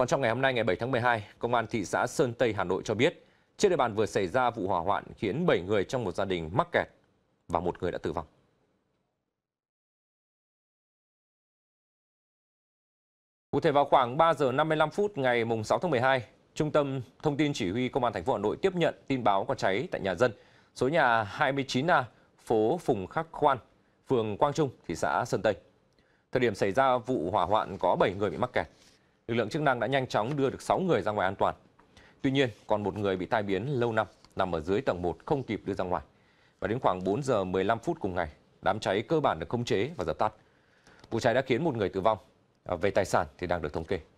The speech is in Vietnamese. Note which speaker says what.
Speaker 1: Còn trong ngày hôm nay ngày 7 tháng 12, Công an thị xã Sơn Tây Hà Nội cho biết, trên địa bàn vừa xảy ra vụ hỏa hoạn khiến 7 người trong một gia đình mắc kẹt và một người đã tử vong.
Speaker 2: Cụ thể vào khoảng 3 giờ
Speaker 1: 55 phút ngày 6 tháng 12, Trung tâm Thông tin Chỉ huy Công an thành phố Hà Nội tiếp nhận tin báo có cháy tại nhà dân số nhà 29A, phố Phùng Khắc Khoan, phường Quang Trung, thị xã Sơn Tây. Thời điểm xảy ra vụ hỏa hoạn có 7 người bị mắc kẹt. Lực lượng chức năng đã nhanh chóng đưa được 6 người ra ngoài an toàn. Tuy nhiên, còn một người bị tai biến lâu năm nằm ở dưới tầng 1 không kịp đưa ra ngoài. Và đến khoảng 4 giờ 15 phút cùng ngày, đám cháy cơ bản được khống chế và dập tắt. Vụ cháy đã khiến một người tử vong. À, về tài sản thì đang được thống kê.